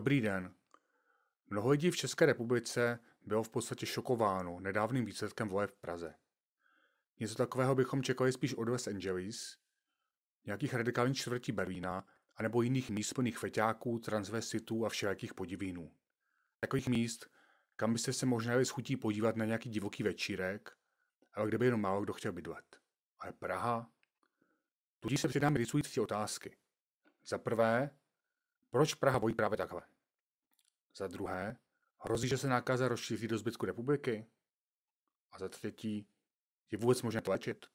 Dobrý den. Mnoho lidí v České republice bylo v podstatě šokováno nedávným výsledkem voleb v Praze. Něco takového bychom čekali spíš od Los Angeles, nějakých radikálních čtvrtí Berlína, anebo jiných míst plných feťáků, transvestitů a všelijakých podivínů. Takových míst, kam byste se možná jeli s chutí podívat na nějaký divoký večírek, ale kde by jenom málo kdo chtěl bydlet. Ale Praha? Tudíž se přidám rysující otázky. Za prvé, proč Praha bojí právě takhle? Za druhé, hrozí, že se nákaza rozšíří do zbytku republiky? A za třetí, je vůbec možné tlačit.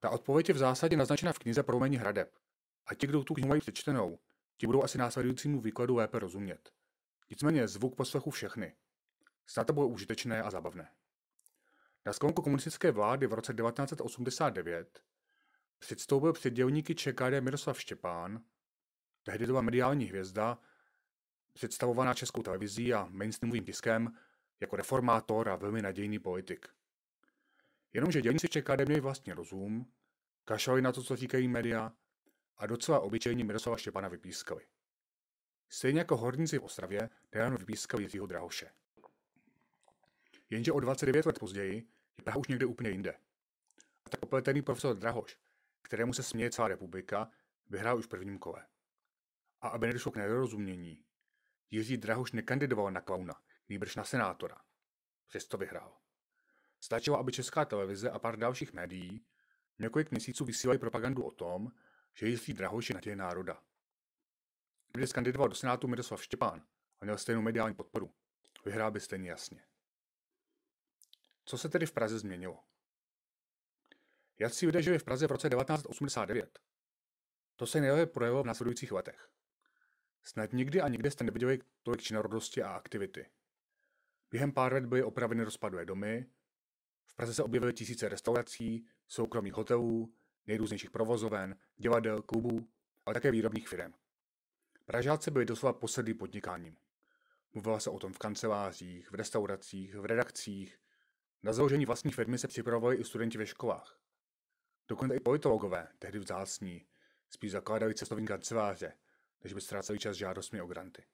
Ta odpověď je v zásadě naznačena v knize Promění hradeb. A ti, kdo tu knihu mají přečtenou, ti budou asi následujícímu výkladu lépe rozumět. Nicméně zvuk poslechu všechny. Snad to bude užitečné a zábavné. Na sklonku komunistické vlády v roce 1989 předstoupil před dělníky ČKD Miroslav Štěpán Tehdy byla mediální hvězda, představovaná českou televizí a mainstreamovým tiskem jako reformátor a velmi nadějný politik. Jenomže dělníci čekáde měli vlastně rozum, kašali na to, co říkají média a docela obyčejně Miroslava Štěpana vypískali. Stejně jako horníci v Ostravě nedávno vypískali Jiřího Drahoše. Jenže o 29 let později je Praha už někde úplně jinde. A tak opletený profesor Drahoš, kterému se směje celá republika, vyhrál už v prvním kole a aby nedošlo k nedorozumění, Jiří Drahoš nekandidoval na klauna, nýbrž na senátora. Přesto vyhrál. Stačilo, aby Česká televize a pár dalších médií několik měsíců vysílali propagandu o tom, že Jiří Drahoš je naděje národa. Kdyby kandidoval do Senátu Miroslav Štěpán a měl stejnou mediální podporu, vyhrál by stejně jasně. Co se tedy v Praze změnilo? si lidé žili v Praze v roce 1989. To se nejlépe projevilo v následujících letech. Snad nikdy a nikde jste neviděli tolik činorodosti a aktivity. Během pár let byly opraveny rozpadlé domy, v Praze se objevily tisíce restaurací, soukromých hotelů, nejrůznějších provozoven, divadel, klubů, ale také výrobních firm. Pražáci byli doslova posedlí podnikáním. Mluvila se o tom v kancelářích, v restauracích, v redakcích. Na založení vlastní firmy se připravovali i studenti ve školách. Dokonce i politologové, tehdy vzácní, spíš zakládali cestovní kanceláře, než by ztráceli čas žádostmi o granty.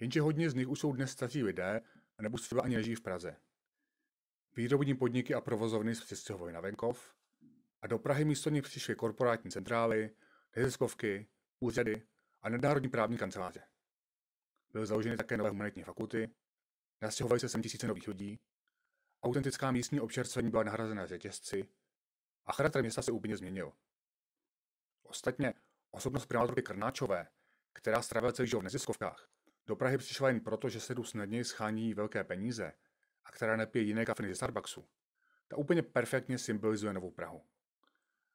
Jenže hodně z nich už jsou dnes staří lidé, nebo třeba ani leží v Praze. Výrobní podniky a provozovny se přestěhovaly na venkov a do Prahy místo nich přišly korporátní centrály, neziskovky, úřady a nadnárodní právní kanceláře. Byly založeny také nové humanitní fakulty, nastěhovaly se sem tisíce nových lidí, autentická místní občerstvení byla nahrazena řetězci a charakter města se úplně změnil. Ostatně Osobnost primátorky Krnáčové, která strávila celý život v neziskovkách, do Prahy přišla jen proto, že se jdu snadněji schání velké peníze a která nepije jiné kafe než Starbucksu, ta úplně perfektně symbolizuje Novou Prahu.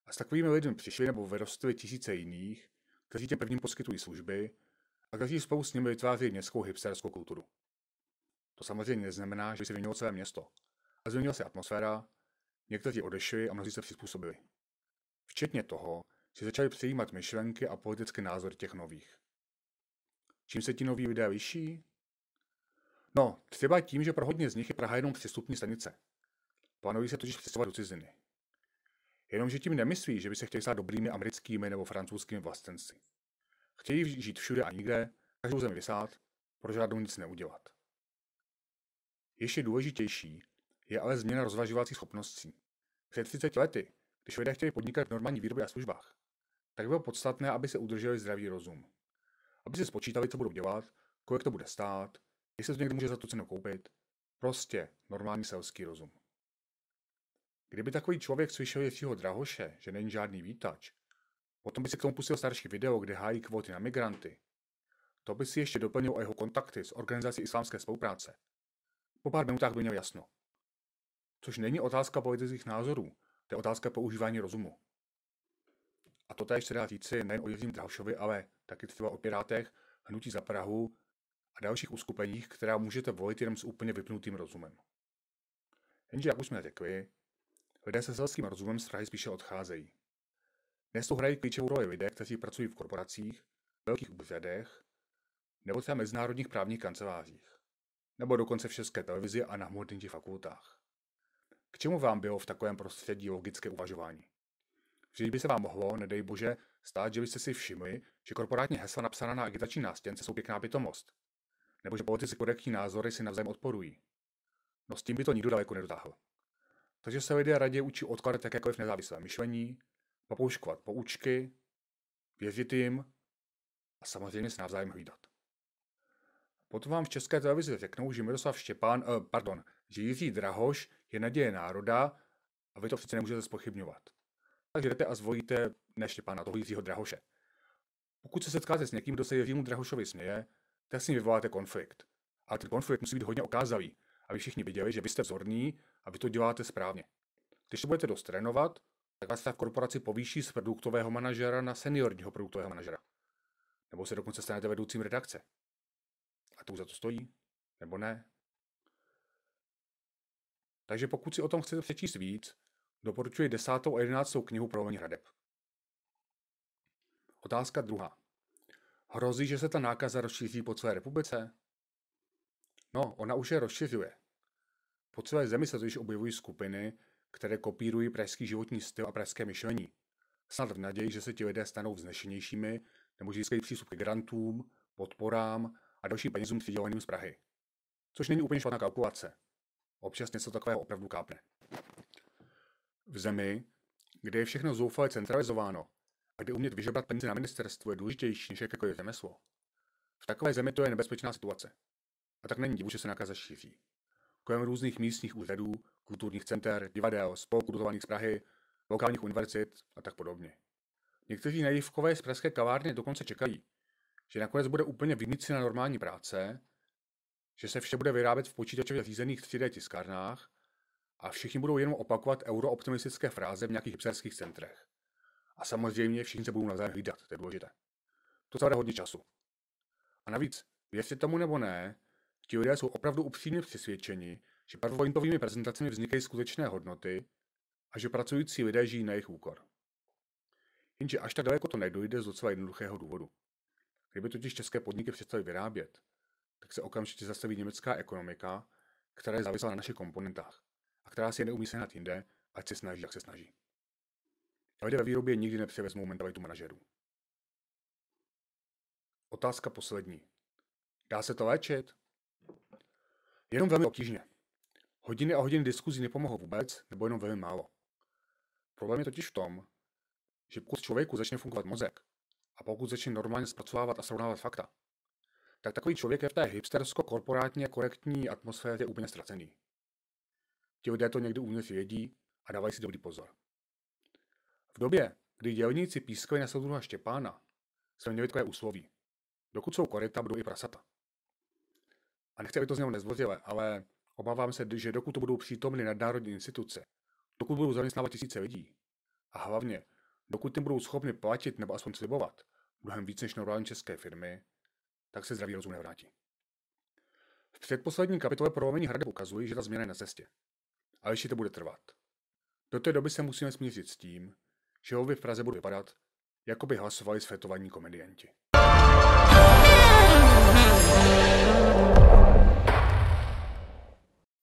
A s takovými lidmi přišli nebo vyrostly tisíce jiných, kteří těm prvním poskytují služby a kteří spolu s nimi vytváří městskou hipsterskou kulturu. To samozřejmě neznamená, že by se vyměnilo celé město. A změnila se atmosféra, někteří odešli a mnozí se přizpůsobili. Včetně toho, si začali přijímat myšlenky a politické názor těch nových. Čím se ti noví lidé liší? No, třeba tím, že pro hodně z nich je Praha jenom přestupní stanice. Plánují se totiž přestěhovat do ciziny. Jenomže tím nemyslí, že by se chtěli stát dobrými americkými nebo francouzskými vlastenci. Chtějí žít všude a nikde, každou zemi vysát, pro žádnou nic neudělat. Ještě důležitější je ale změna rozvažovacích schopností. Před 30 lety když lidé chtěli podnikat v normální výrobě a službách, tak bylo podstatné, aby se udrželi zdravý rozum. Aby si spočítali, co budou dělat, kolik to bude stát, jestli to někdo může za tu cenu koupit. Prostě normální selský rozum. Kdyby takový člověk slyšel Jiřího Drahoše, že není žádný výtač, potom by si k tomu pustil starší video, kde hájí kvóty na migranty. To by si ještě doplnil o jeho kontakty s organizací islámské spolupráce. Po pár minutách by měl jasno. Což není otázka politických názorů, to je otázka používání rozumu. A to tady se dá říci nejen o Jiřím Drahošovi, ale taky třeba o Pirátech, Hnutí za Prahu a dalších uskupeních, která můžete volit jenom s úplně vypnutým rozumem. Jenže, jak už jsme řekli, lidé se selským rozumem z Prahy spíše odcházejí. Dnes to hrají klíčovou roli lidé, kteří pracují v korporacích, velkých úřadech nebo třeba mezinárodních právních kancelářích, nebo dokonce v české televizi a na hmotných fakultách. K čemu vám bylo v takovém prostředí logické uvažování? Vždyť by se vám mohlo, nedej bože, stát, že byste si všimli, že korporátní hesla napsaná na agitační nástěnce jsou pěkná bytomost. Nebo že politici korektní názory si navzájem odporují. No s tím by to nikdo daleko nedotáhl. Takže se lidé raději učí odkladat jakékoliv nezávislé myšlení, papouškovat poučky, věřit jim a samozřejmě se navzájem hlídat. Potom vám v české televizi řeknou, že Miroslav Štěpán, eh, pardon, že Jiří Drahoš je naděje národa a vy to přece nemůžete spochybňovat. Takže jdete a zvolíte neště pana toho Jiřího Drahoše. Pokud se setkáte s někým, kdo se Jiřímu Drahošovi směje, tak s ním vyvoláte konflikt. A ten konflikt musí být hodně okázavý, aby všichni viděli, že vy jste vzorní a vy to děláte správně. Když se budete dost trénovat, tak vás ta korporaci povýší z produktového manažera na seniorního produktového manažera. Nebo se dokonce stanete vedoucím redakce. A to už za to stojí, nebo ne? Takže pokud si o tom chcete přečíst víc, doporučuji 10. a 11. knihu Proleň hradeb. Otázka druhá. Hrozí, že se ta nákaza rozšíří po celé republice? No, ona už je rozšiřuje. Po celé zemi se totiž objevují skupiny, které kopírují pražský životní styl a pražské myšlení. Snad v naději, že se ti lidé stanou vznešenějšími nebo získají přístup k grantům, podporám a dalším penězům přiděleným z Prahy. Což není úplně špatná kalkulace. Občas něco takového opravdu kápne. V zemi, kde je všechno zoufale centralizováno a kde umět vyžebrat peníze na ministerstvu je důležitější než jakékoliv řemeslo, v takové zemi to je nebezpečná situace. A tak není divu, že se nakaza šíří. Kolem různých místních úřadů, kulturních center, divadel, spolků dotovaných z Prahy, lokálních univerzit a tak podobně. Někteří naivkové z pražské kavárny dokonce čekají, že nakonec bude úplně vymícena normální práce že se vše bude vyrábět v počítačově řízených 3D tiskárnách a všichni budou jenom opakovat eurooptimistické fráze v nějakých hipsterských centrech. A samozřejmě všichni se budou navzájem hlídat, to je důležité. To zabere hodně času. A navíc, věřte tomu nebo ne, ti lidé jsou opravdu upřímně přesvědčeni, že PowerPointovými prezentacemi vznikají skutečné hodnoty a že pracující lidé žijí na jejich úkor. Jenže až tak daleko to nedojde z docela jednoduchého důvodu. Kdyby totiž české podniky přestaly vyrábět, tak se okamžitě zastaví německá ekonomika, která je závislá na našich komponentách a která si je neumí sehnat jinde, ať se snaží, jak se snaží. A lidé ve výrobě nikdy nepřevezmou mentalitu manažerů. Otázka poslední. Dá se to léčit? Jenom velmi obtížně. Hodiny a hodiny diskuzí nepomohou vůbec, nebo jenom velmi málo. Problém je totiž v tom, že pokud člověku začne fungovat mozek a pokud začne normálně zpracovávat a srovnávat fakta, tak takový člověk je v té hipstersko-korporátně korektní atmosféře úplně ztracený. Ti lidé to někdy uvnitř vědí a dávají si dobrý pozor. V době, kdy dělníci pískali na soudruha Štěpána, se měli takové úsloví. Dokud jsou koryta, budou i prasata. A nechci, aby to znělo nezvořile, ale obávám se, že dokud to budou přítomny nadnárodní instituce, dokud budou zaměstnávat tisíce lidí, a hlavně, dokud jim budou schopni platit nebo aspoň slibovat, mnohem víc než normální české firmy, tak se zdravý rozum nevrátí. V předposlední kapitole prolomení hrade ukazují, že ta změna je na cestě. A ještě to bude trvat. Do té doby se musíme smířit s tím, že ho v Praze budou vypadat, jako by hlasovali svetovaní komedianti.